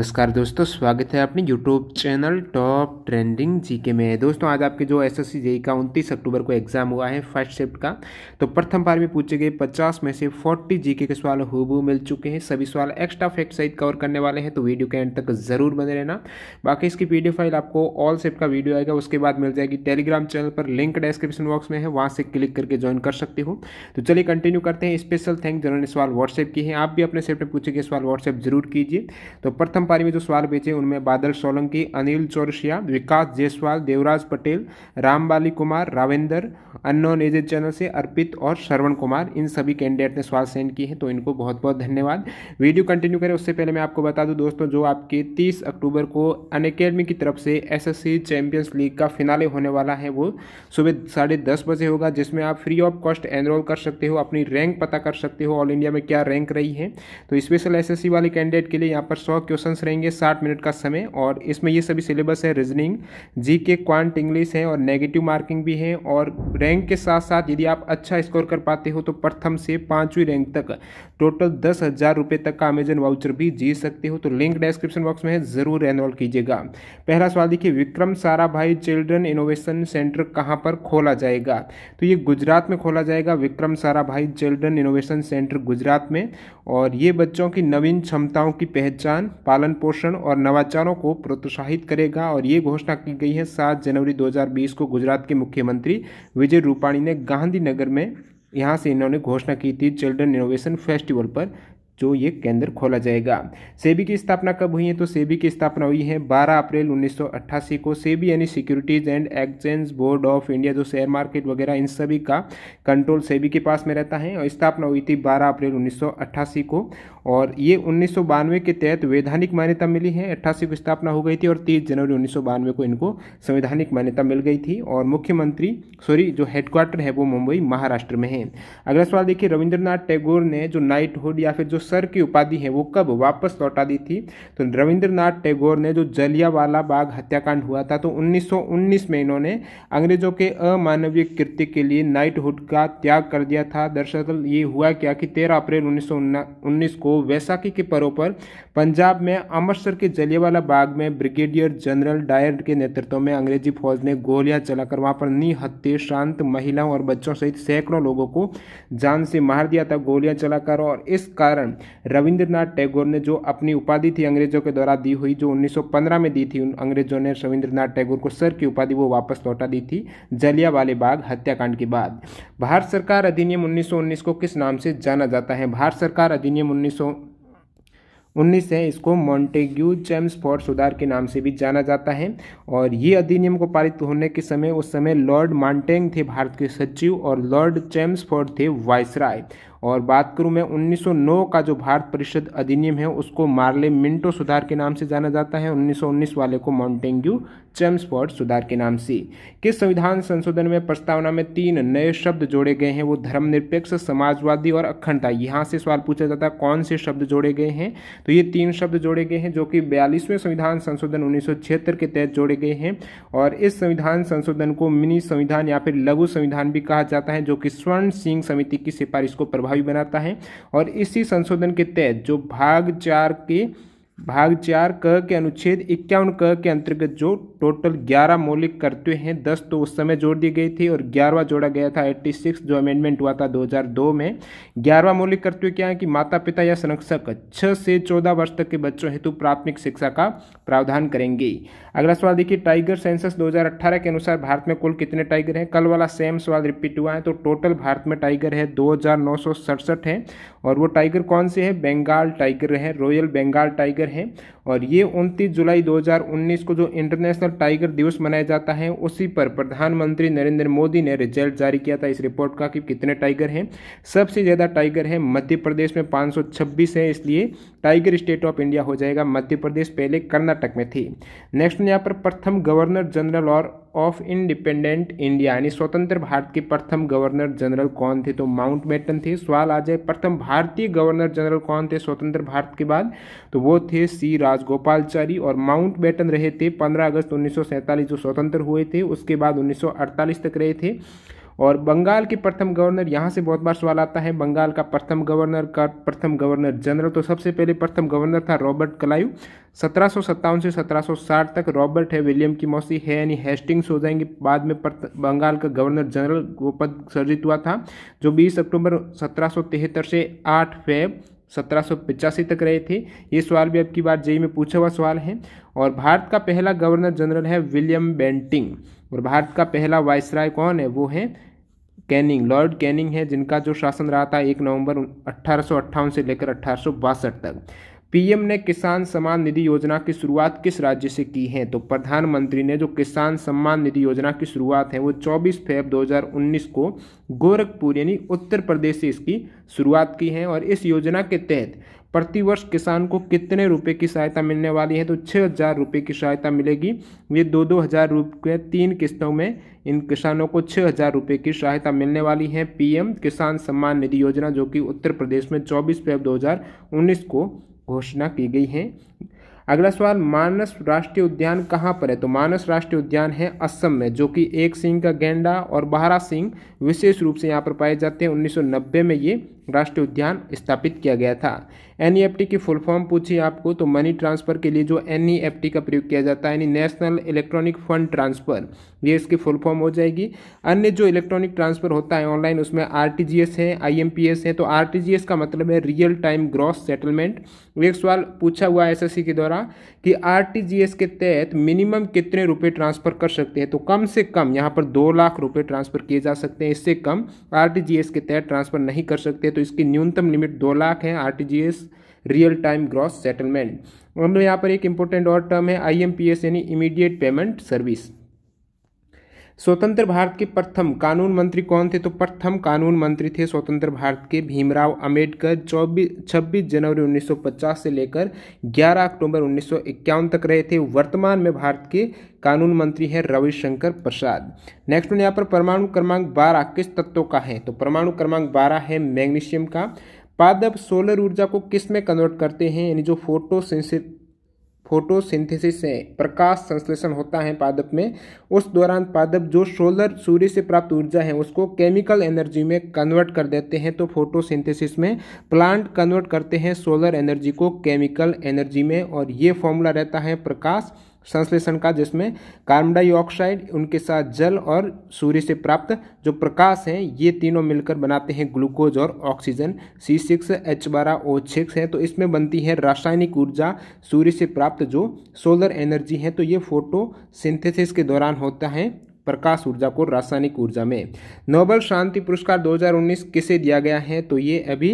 नमस्कार दोस्तों स्वागत है अपने YouTube channel top trending GK में दोस्तों आज आपके जो एस एस जेई का उनतीस अक्टूबर को एग्जाम हुआ है फर्स्ट शिफ्ट का तो प्रथम बार में पूछे गए 50 में से 40 जीके के सवाल हूबहू मिल चुके हैं सभी सवाल एक्स्ट्रा फैक्ट सहित कवर करने वाले हैं तो वीडियो के एंड तक जरूर बने रहना बाकी इसकी पी फाइल आपको ऑल शिफ्ट का वीडियो आएगा उसके बाद मिल जाएगी टेलीग्राम चैनल पर लिंक डिस्क्रिप्शन बॉक्स में है वहाँ से क्लिक करके ज्वाइन कर सकती हूँ तो चलिए कंटिन्यू करते हैं स्पेशल थैंक जिन्होंने सवाल व्हाट्सएप किए हैं आप भी अपने शिफ्ट में पूछे गए सवाल व्हाट्सएप जरूर कीजिए तो प्रथम पारी में जो सवाल बेचे उनमें Badal Solanki Anil Chaurasia Vikas Jaiswal Devraj Patel Rambali Kumar Ravender unknown AZ channel से अर्पित और श्रवण कुमार इन सभी कैंडिडेट ने सवाल सेंड किए हैं तो इनको बहुत बहुत धन्यवाद वीडियो कंटिन्यू करें उससे पहले मैं आपको बता दूँ दोस्तों जो आपके तीस अक्टूबर को अन की तरफ से एस चैंपियंस लीग का फिनाले होने वाला है वो सुबह साढ़े बजे होगा जिसमें आप फ्री ऑफ कॉस्ट एनरोल कर सकते हो अपनी रैंक पता कर सकते हो ऑल इंडिया में क्या रैंक रही है तो स्पेशल एस वाले कैंडिडेट के लिए यहाँ पर सौ क्वेश्चन क्वेश्चंस रहेंगे साठ मिनट का समय और इसमें ये सभी सिलेबस है रीजनिंग जी के क्वांट इंग्लिश है और नेगेटिव मार्किंग भी है और रैंक के साथ साथ यदि आप अच्छा स्कोर कर पाते हो तो प्रथम से पाँचवीं रैंक तक टोटल दस हज़ार रुपये तक का अमेजन वाउचर भी जीत सकते हो तो लिंक डिस्क्रिप्शन बॉक्स में है ज़रूर एनरोल कीजिएगा पहला सवाल देखिए विक्रम सारा भाई चिल्ड्रन इनोवेशन सेंटर कहाँ पर खोला जाएगा तो ये गुजरात में खोला जाएगा विक्रम सारा भाई चिल्ड्रन इनोवेशन सेंटर गुजरात में और ये बच्चों की नवीन क्षमताओं की पहचान पालन पोषण और नवाचारों को प्रोत्साहित करेगा और ये घोषणा की गई है सात जनवरी दो को गुजरात के मुख्यमंत्री विजय रूपाणी ने गांधीनगर में यहाँ से इन्होंने घोषणा की थी चिल्ड्रन इनोवेशन फेस्टिवल पर जो ये केंद्र खोला जाएगा सेबी की स्थापना कब हुई है तो सेबी की स्थापना हुई है 12 अप्रैल 1988 को सेबी यानी securities and exchange board of India जो शेयर मार्केट वगैरह इन सभी का कंट्रोल सेबी के पास में रहता है और स्थापना हुई थी 12 अप्रैल 1988 को और ये उन्नीस के तहत वैधानिक मान्यता मिली है अट्ठासी को स्थापना हो गई थी और तीस जनवरी उन्नीस को इनको संवैधानिक मान्यता मिल गई थी और मुख्यमंत्री सॉरी जो हेडक्वार्टर है वो मुंबई महाराष्ट्र में है अगला सवाल देखिए रविंद्रनाथ टैगोर ने जो नाइट या फिर जो सर की उपाधि है वो कब वापस लौटा दी थी तो रविंद्रनाथ टैगोर ने जो जलियावाला बाग हत्याकांड हुआ था तो 1919 में इन्होंने अंग्रेजों के अमानवीय कृत्य के लिए नाइटहुड का त्याग कर दिया था दरअसल ये हुआ क्या कि तेरह अप्रैल उन्नीस को वैसाखी के पर्व पर पंजाब में अमृतसर के जलियावाला बाग में ब्रिगेडियर जनरल डायर के नेतृत्व में अंग्रेजी फौज ने गोलियां चलाकर वहां पर निहत्ते शांत महिलाओं और बच्चों सहित सैकड़ों लोगों को जान से मार दिया था गोलियां चलाकर और इस कारण रविंद्रनाथ टैगोर ने जो अपनी उपाधि थी अंग्रेजों के द्वारा दी हुई जो 1915 में दी थी उन अंग्रेजों ने रविंद्रनाथ टैगोर को सर की उपाधि वो वापस लौटा दी थी जलिया वाले बाग हत्याकांड के बाद भारत सरकार अधिनियम उन्नीस को किस नाम से जाना जाता है भारत सरकार अधिनियम उन्नीस उन्नीस है इसको मॉन्टेग्यू चैम्स फॉर सुधार के नाम से भी जाना जाता है और ये अधिनियम को पारित होने के समय उस समय लॉर्ड मॉन्टेंग थे भारत के सचिव और लॉर्ड चैम्स फोर्ड थे वायसराय और बात करूँ मैं 1909 का जो भारत परिषद अधिनियम है उसको मार्ले मिंटो सुधार के नाम से जाना जाता है 1919 वाले को मॉन्टेंग्यू चेम्सफोर्ड सुधार के नाम से किस संविधान संशोधन में प्रस्तावना में तीन नए शब्द जोड़े गए हैं वो धर्मनिरपेक्ष समाजवादी और अखंडता यहाँ से सवाल पूछा जाता है कौन से शब्द जोड़े गए हैं तो ये तीन शब्द जोड़े गए हैं जो कि बयालीसवें संविधान संशोधन उन्नीस के तहत जोड़े गए हैं और इस संविधान संशोधन को मिनी संविधान या फिर लघु संविधान भी कहा जाता है जो कि स्वर्ण सिंह समिति की सिफारिश को प्रभावी बनाता है और इसी संशोधन के तहत जो भाग चार के भाग चार क के अनुच्छेद इक्यावन क के अंतर्गत जो टोटल ग्यारह मौलिक कर्तव्य हैं दस तो उस समय जोड़ दी गई थी और ग्यारहवा जोड़ा गया था एट्टी सिक्स जो अमेंडमेंट हुआ था दो हजार दो में ग्यारहवा मौलिक कर्तव्य क्या है कि माता पिता या संरक्षक छः से चौदह वर्ष तक के बच्चों हेतु प्राथमिक शिक्षा का प्रावधान करेंगे अगला सवाल देखिए टाइगर सेंसस दो के अनुसार भारत में कुल कितने टाइगर हैं कल वाला सेम सवाल रिपीट हुआ है तो टोटल भारत में टाइगर है दो है और वो टाइगर कौन से हैं बंगाल टाइगर है रॉयल बंगाल टाइगर टाइगर है और ये 29 जुलाई 2019 को जो इंटरनेशनल टाइगर दिवस मनाया जाता है उसी पर प्रधानमंत्री नरेंद्र मोदी ने रिजल्ट जारी किया था इस रिपोर्ट का कि कितने टाइगर हैं सबसे ज़्यादा टाइगर है मध्य प्रदेश में पाँच सौ इसलिए टाइगर स्टेट ऑफ इंडिया हो जाएगा मध्य प्रदेश पहले कर्नाटक में थी नेक्स्ट यहाँ पर प्रथम गवर्नर जनरल और ऑफ इंडिपेंडेंट इंडिया यानी स्वतंत्र भारत के प्रथम गवर्नर जनरल कौन थे तो माउंट बेटन थे सवाल आ जाए प्रथम भारतीय गवर्नर जनरल कौन थे स्वतंत्र भारत के बाद तो वो थे सी राजगोपालचारी और माउंट बेटन रहे थे पंद्रह अगस्त उन्नीस जो स्वतंत्र हुए थे उसके बाद उन्नीस तक रहे थे और बंगाल के प्रथम गवर्नर यहाँ से बहुत बार सवाल आता है बंगाल का प्रथम गवर्नर का प्रथम गवर्नर जनरल तो सबसे पहले प्रथम गवर्नर था रॉबर्ट क्लाइव सत्रह से 1760 तक रॉबर्ट है विलियम की मौसी है यानी हेस्टिंग्स हो जाएंगे बाद में बंगाल का गवर्नर जनरल वो पद सर्जित हुआ था जो 20 अक्टूबर सत्रह से आठ फेब सत्रह तक रहे थे ये सवाल भी आपकी बार जेई में पूछा हुआ सवाल है और भारत का पहला गवर्नर जनरल है विलियम बेंटिंग और भारत का पहला वायसराय कौन है वो है कैनिंग लॉर्ड कैनिंग है जिनका जो शासन रहा था एक नवंबर अट्ठारह से लेकर अट्ठारह तक पीएम ने किसान सम्मान निधि योजना की शुरुआत किस राज्य से की है तो प्रधानमंत्री ने जो किसान सम्मान निधि योजना की शुरुआत है वो 24 फेब 2019 को गोरखपुर यानी उत्तर प्रदेश से इसकी शुरुआत की है और इस योजना के तहत प्रतिवर्ष किसान को कितने रुपए की सहायता मिलने वाली है तो छः हज़ार रुपये की सहायता मिलेगी ये दो दो हज़ार रुपये तीन किस्तों में इन किसानों को छः हज़ार रुपये की सहायता मिलने वाली है पीएम किसान सम्मान निधि योजना जो कि उत्तर प्रदेश में चौबीस फेब दो को घोषणा की गई है अगला सवाल मानस राष्ट्रीय उद्यान कहाँ पर है तो मानस राष्ट्रीय उद्यान है असम में जो कि एक सिंह का गेंडा और बारह सिंह विशेष रूप से यहाँ पर पाए जाते हैं 1990 में ये राष्ट्रीय उद्यान स्थापित किया गया था एन e की फुल फॉर्म पूछी आपको तो मनी ट्रांसफर के लिए जो एन e का प्रयोग किया जाता है यानी नेशनल इलेक्ट्रॉनिक फंड ट्रांसफर ये इसकी फुल फॉर्म हो जाएगी अन्य जो इलेक्ट्रॉनिक ट्रांसफर होता है ऑनलाइन उसमें आर है आई है तो आर का मतलब है रियल टाइम ग्रॉस सेटलमेंट एक सवाल पूछा हुआ एस के द्वारा कि आरटीजीएस के तहत मिनिमम कितने रुपए ट्रांसफ़र कर सकते हैं तो कम से कम यहाँ पर दो लाख रुपए ट्रांसफ़र किए जा सकते हैं इससे कम आरटीजीएस के तहत ट्रांसफ़र नहीं कर सकते तो इसकी न्यूनतम लिमिट दो लाख है R real time gross settlement हम यहाँ पर एक इंपॉर्टेंट और टर्म है आई यानी इमीडिएट पेमेंट सर्विस स्वतंत्र भारत के प्रथम कानून मंत्री कौन थे तो प्रथम कानून मंत्री थे स्वतंत्र भारत के भीमराव अम्बेडकर चौबीस छब्बीस जनवरी 1950 से लेकर 11 अक्टूबर उन्नीस तक रहे थे वर्तमान में भारत के कानून मंत्री है रविशंकर प्रसाद नेक्स्ट यहाँ पर परमाणु क्रमांक बारह किस तत्वों का है तो परमाणु क्रमांक बारह है मैग्नीशियम का पादप सोलर ऊर्जा को किस में कन्वर्ट करते हैं यानी जो फोटो फोटोसिंथेसिस से प्रकाश संश्लेषण होता है पादप में उस दौरान पादप जो सोलर सूर्य से प्राप्त ऊर्जा है उसको केमिकल एनर्जी में कन्वर्ट कर देते हैं तो फोटोसिंथेसिस में प्लांट कन्वर्ट करते हैं सोलर एनर्जी को केमिकल एनर्जी में और ये फॉर्मूला रहता है प्रकाश संश्लेषण का जिसमें कार्बन डाइऑक्साइड उनके साथ जल और सूर्य से प्राप्त जो प्रकाश है ये तीनों मिलकर बनाते हैं ग्लूकोज और ऑक्सीजन सी सिक्स एच बारह ओ सिक्स है तो इसमें बनती है रासायनिक ऊर्जा सूर्य से प्राप्त जो सोलर एनर्जी है तो ये फोटो सिंथेसिस के दौरान होता है प्रकाश ऊर्जा को रासायनिक ऊर्जा में नोबल शांति पुरस्कार 2019 किसे दिया गया है तो ये अभी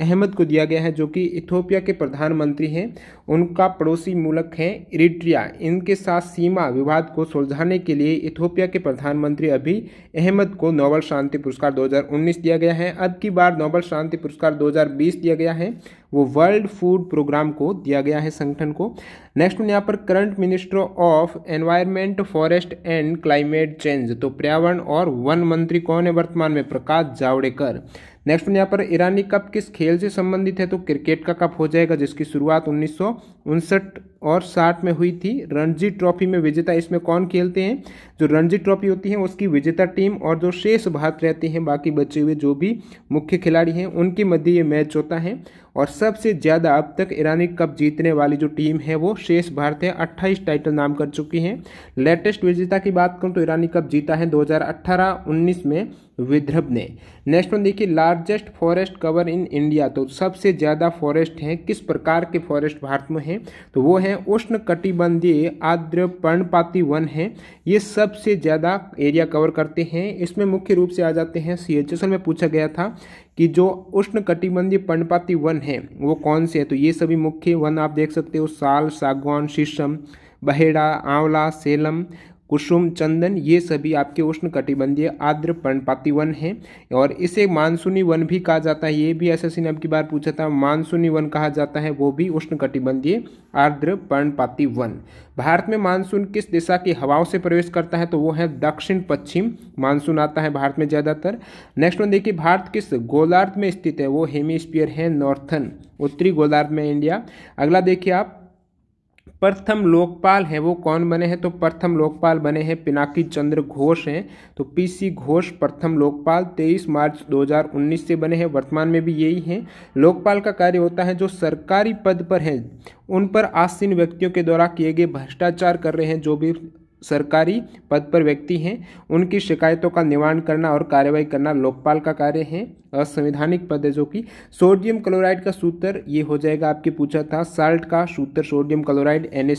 अहमद को दिया गया है जो कि इथोपिया के प्रधानमंत्री हैं उनका पड़ोसी मुलक है इरिट्रिया इनके साथ सीमा विवाद को सुलझाने के लिए इथोपिया के प्रधानमंत्री अभी अहमद को नोबल शांति पुरस्कार 2019 दिया गया है अब की बार नोबल शांति पुरस्कार 2020 दिया गया है वो वर्ल्ड फूड प्रोग्राम को दिया गया है संगठन को नेक्स्ट यहाँ पर current minister of environment forest and climate change तो पर्यावरण और वन मंत्री कौन है वर्तमान में प्रकाश जावड़ेकर नेक्स्ट यहाँ पर ईरानी कप किस खेल से संबंधित है तो क्रिकेट का कप हो जाएगा जिसकी शुरुआत उन्नीस उनसठ और साठ में हुई थी रणजी ट्रॉफी में विजेता इसमें कौन खेलते हैं जो रणजी ट्रॉफी होती है उसकी विजेता टीम और जो शेष भारत रहते हैं बाकी बचे हुए जो भी मुख्य खिलाड़ी हैं उनके मध्य ये मैच होता है और सबसे ज़्यादा अब तक ईरानी कप जीतने वाली जो टीम है वो शेष भारत है अट्ठाईस टाइटल नाम कर चुकी हैं लेटेस्ट विजेता की बात करूँ तो ईरानी कप जीता है दो हज़ार में विद्रभ ने नेक्स्ट वन देखिए largest forest cover in India तो सबसे ज़्यादा फॉरेस्ट हैं किस प्रकार के फॉरेस्ट भारत में हैं तो वो हैं उष्ण कटिबंधीय आर्द्र पर्णपाती वन हैं ये सबसे ज़्यादा एरिया कवर करते हैं इसमें मुख्य रूप से आ जाते हैं सी एच में पूछा गया था कि जो उष्ण कटिबंधीय पर्णपाती वन है वो कौन से है तो ये सभी मुख्य वन आप देख सकते हो साल सागवान शीशम बहेड़ा आंवला सेलम कुसुम चंदन ये सभी आपके उष्ण कटिबंधीय आर्द्र पर्णपाती वन हैं और इसे मानसूनी वन भी कहा जाता है ये भी ऐसा सीन अब की बार पूछा था मानसूनी वन कहा जाता है वो भी उष्ण कटिबंधीय आर्द्र पर्णपाती वन भारत में मानसून किस दिशा की हवाओं से प्रवेश करता है तो वो है दक्षिण पश्चिम मानसून आता है भारत में ज़्यादातर नेक्स्ट वन देखिए भारत किस गोलार्ध में स्थित है वो हेमी है नॉर्थन उत्तरी गोलार्ध में इंडिया अगला देखिए आप प्रथम लोकपाल हैं वो कौन बने हैं तो प्रथम लोकपाल बने हैं पिनाकी चंद्र घोष हैं तो पीसी घोष प्रथम लोकपाल 23 मार्च 2019 से बने हैं वर्तमान में भी यही हैं लोकपाल का कार्य होता है जो सरकारी पद पर हैं उन पर आसीन व्यक्तियों के द्वारा किए गए भ्रष्टाचार कर रहे हैं जो भी सरकारी पद पर व्यक्ति हैं उनकी शिकायतों का निवारण करना और कार्यवाही करना लोकपाल का कार्य है असंवैधानिक पद है जो कि सोडियम क्लोराइड का सूत्र ये हो जाएगा आपके पूछा था साल्ट का सूत्र सोडियम क्लोराइड एन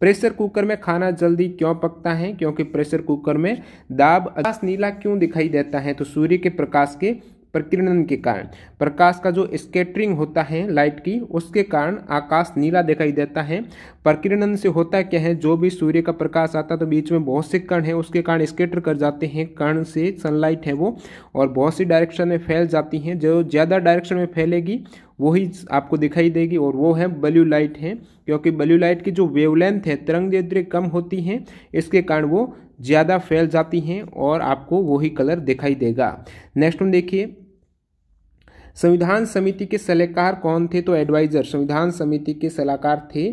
प्रेशर कुकर में खाना जल्दी क्यों पकता है क्योंकि प्रेशर कुकर में दाब नीला क्यों दिखाई देता है तो सूर्य के प्रकाश के प्रकीर्णन के कारण प्रकाश का जो स्केटरिंग होता है लाइट की उसके कारण आकाश नीला दिखाई देता है प्रकीर्णन से होता क्या है जो भी सूर्य का प्रकाश आता है तो बीच में बहुत से कण हैं उसके कारण स्केटर कर जाते हैं कण से सनलाइट है वो और बहुत सी डायरेक्शन में फैल जाती हैं जो ज़्यादा डायरेक्शन में फैलेगी वही आपको दिखाई देगी और वो है ब्लू लाइट है क्योंकि ब्लू लाइट की जो वेवलेंथ है तरंग दैर्ध्य कम होती हैं इसके कारण वो ज़्यादा फैल जाती हैं और आपको वही कलर दिखाई देगा नेक्स्ट हम देखिए संविधान समिति के सलाहकार कौन थे तो एडवाइजर संविधान समिति के सलाहकार थे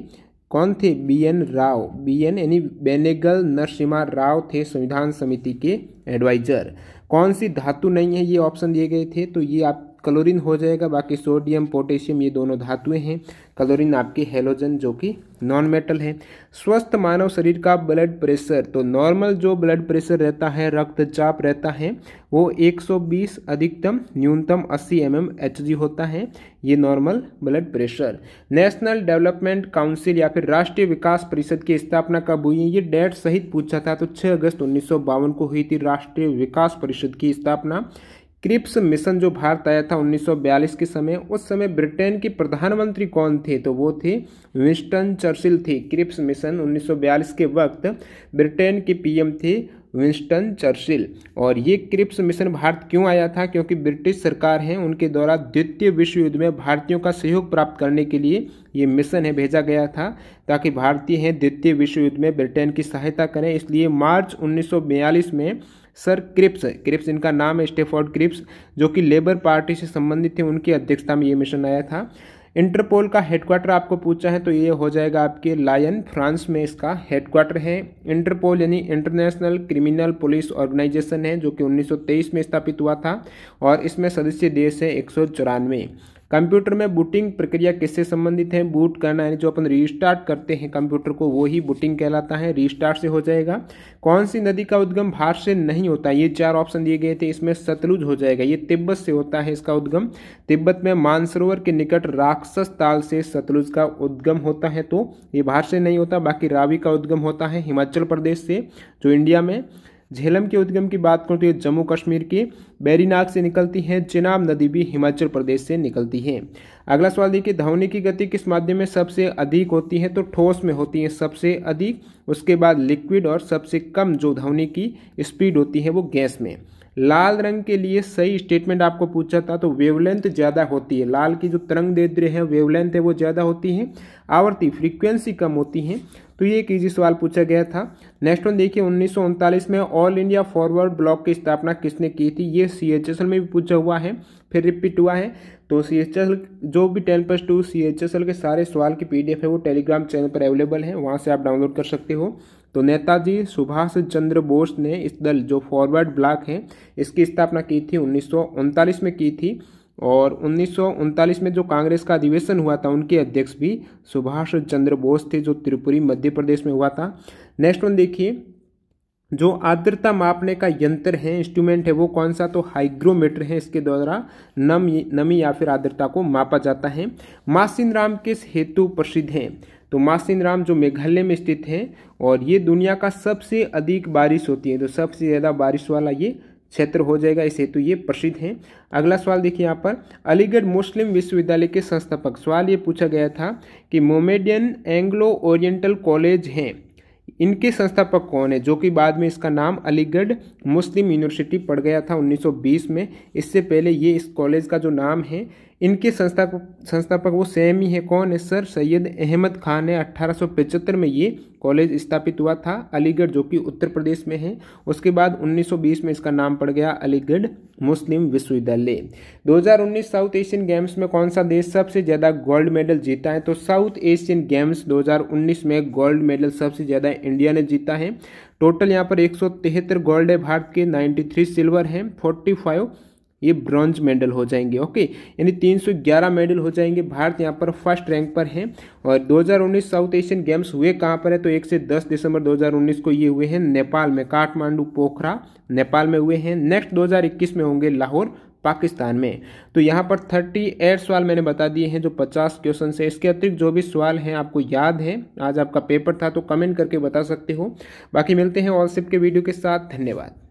कौन थे B N Rau B N यानी बेनेगल नरसिम्हा राव थे संविधान समिति के एडवाइजर कौन सी धातु नहीं है ये ऑप्शन दिए गए थे तो ये आप क्लोरीन हो जाएगा बाकी सोडियम पोटेशियम ये दोनों धातुएं हैं क्लोरीन आपकी हेलोजन जो कि नॉन मेटल है स्वस्थ मानव शरीर का ब्लड प्रेशर तो नॉर्मल जो ब्लड प्रेशर रहता है रक्तचाप रहता है वो 120 अधिकतम न्यूनतम 80 एम एम होता है ये normal blood pressure national development council या फिर राष्ट्रीय विकास परिषद की स्थापना कब हुई है ये डेट सहित पूछा था तो छः अगस्त उन्नीस को हुई थी राष्ट्रीय विकास परिषद की स्थापना क्रिप्स मिशन जो भारत आया था 1942 के समय उस समय ब्रिटेन के प्रधानमंत्री कौन थे तो वो थे विंस्टन चर्चिल थे क्रिप्स मिशन 1942 के वक्त ब्रिटेन के पीएम थे विंस्टन चर्चिल और ये क्रिप्स मिशन भारत क्यों आया था क्योंकि ब्रिटिश सरकार है उनके द्वारा द्वितीय विश्व युद्ध में भारतीयों का सहयोग प्राप्त करने के लिए ये मिशन है भेजा गया था ताकि भारतीय हैं द्वितीय विश्व युद्ध में ब्रिटेन की सहायता करें इसलिए मार्च उन्नीस में सर क्रिप्स क्रिप्स इनका नाम है स्टेफोर्ड क्रिप्स जो कि लेबर पार्टी से संबंधित थे उनकी अध्यक्षता में ये मिशन आया था इंटरपोल का हेडक्वार्टर आपको पूछा है तो ये हो जाएगा आपके लायन फ्रांस में इसका हेडक्वार्टर है इंटरपोल यानी इंटरनेशनल क्रिमिनल पुलिस ऑर्गेनाइजेशन है जो कि 1923 में स्थापित हुआ था और इसमें सदस्य देश है एक कंप्यूटर में बूटिंग प्रक्रिया किससे संबंधित है बूट करना यानी जो अपन रीस्टार्ट करते हैं कंप्यूटर को वो ही बूटिंग कहलाता है रीस्टार्ट से हो जाएगा कौन सी नदी का उद्गम भार से नहीं होता ये चार ऑप्शन दिए गए थे इसमें सतलुज हो जाएगा ये तिब्बत से होता है इसका उद्गम तिब्बत में मानसरोवर के निकट राक्षस ताल से सतलुज का उद्गम होता है तो ये भार से नहीं होता बाकी रावी का उद्गम होता है हिमाचल प्रदेश से जो इंडिया में झेलम के उद्गम की बात करूँ तो ये जम्मू कश्मीर की बैरीनाग से निकलती है चिनाब नदी भी हिमाचल प्रदेश से निकलती है अगला सवाल देखिए धवनी की गति किस माध्यम में सबसे अधिक होती है तो ठोस में होती है सबसे अधिक उसके बाद लिक्विड और सबसे कम जो धवनी की स्पीड होती है वो गैस में लाल रंग के लिए सही स्टेटमेंट आपको पूछा था तो वेवलेंथ ज़्यादा होती है लाल की जो तरंग देद्र हैं वेवलेंथ है वो ज़्यादा होती है आवर्ती फ्रीक्वेंसी कम होती है तो ये एक ईजी सवाल पूछा गया था नेक्स्ट वन देखिए उन्नीस में ऑल इंडिया फॉरवर्ड ब्लॉक की स्थापना किसने की थी ये सी में भी पूछा हुआ है फिर रिपीट हुआ है तो सी जो भी टेन प्लस टू सी के सारे सवाल की पी है वो टेलीग्राम चैनल पर अवेलेबल है वहाँ से आप डाउनलोड कर सकते हो तो नेताजी सुभाष चंद्र बोस ने इस दल जो फॉरवर्ड ब्लॉक है इसकी स्थापना की थी उन्नीस में की थी और उन्नीस में जो कांग्रेस का अधिवेशन हुआ था उनके अध्यक्ष भी सुभाष चंद्र बोस थे जो त्रिपुरी मध्य प्रदेश में हुआ था नेक्स्ट वन देखिए जो आर्द्रता मापने का यंत्र है इंस्ट्रूमेंट है वो कौन सा तो हाइग्रोमीटर है इसके द्वारा नम नमी या फिर आर्द्रता को मापा जाता है मासिन राम किस हेतु प्रसिद्ध हैं तो मासिन राम जो मेघालय में स्थित हैं और ये दुनिया का सबसे अधिक बारिश होती है तो सबसे ज़्यादा बारिश वाला ये क्षेत्र हो जाएगा इस हेतु ये प्रसिद्ध हैं अगला सवाल देखिए यहाँ पर अलीगढ़ मुस्लिम विश्वविद्यालय के संस्थापक सवाल ये पूछा गया था कि मोमेडियन एंग्लो ओरिएंटल कॉलेज हैं इनके संस्थापक कौन है जो कि बाद में इसका नाम अलीगढ़ मुस्लिम यूनिवर्सिटी पड़ गया था 1920 में इससे पहले ये इस कॉलेज का जो नाम है इनके संस्थापक संस्थापक वो सेम ही है कौन है सर सैयद अहमद खान है अट्ठारह में ये कॉलेज स्थापित हुआ था अलीगढ़ जो कि उत्तर प्रदेश में है उसके बाद 1920 में इसका नाम पड़ गया अलीगढ़ मुस्लिम विश्वविद्यालय 2019 साउथ एशियन गेम्स में कौन सा देश सबसे ज़्यादा गोल्ड मेडल जीता है तो साउथ एशियन गेम्स 2019 में गोल्ड मेडल सबसे ज़्यादा इंडिया ने जीता है टोटल यहाँ पर एक गोल्ड है भारत के नाइन्टी सिल्वर हैं फोर्टी ये ब्रॉन्ज मेडल हो जाएंगे ओके यानी 311 मेडल हो जाएंगे भारत यहाँ पर फर्स्ट रैंक पर है और 2019 साउथ एशियन गेम्स हुए कहाँ पर है तो एक से 10 दिसंबर 2019 को ये हुए हैं नेपाल में काठमांडू पोखरा नेपाल में हुए हैं नेक्स्ट 2021 में होंगे लाहौर पाकिस्तान में तो यहाँ पर थर्टी एट सवाल मैंने बता दिए हैं जो पचास क्वेश्चन है इसके अतिरिक्त जो भी सवाल हैं आपको याद है आज आपका पेपर था तो कमेंट करके बता सकते हो बाकी मिलते हैं ऑल सिप के वीडियो के साथ धन्यवाद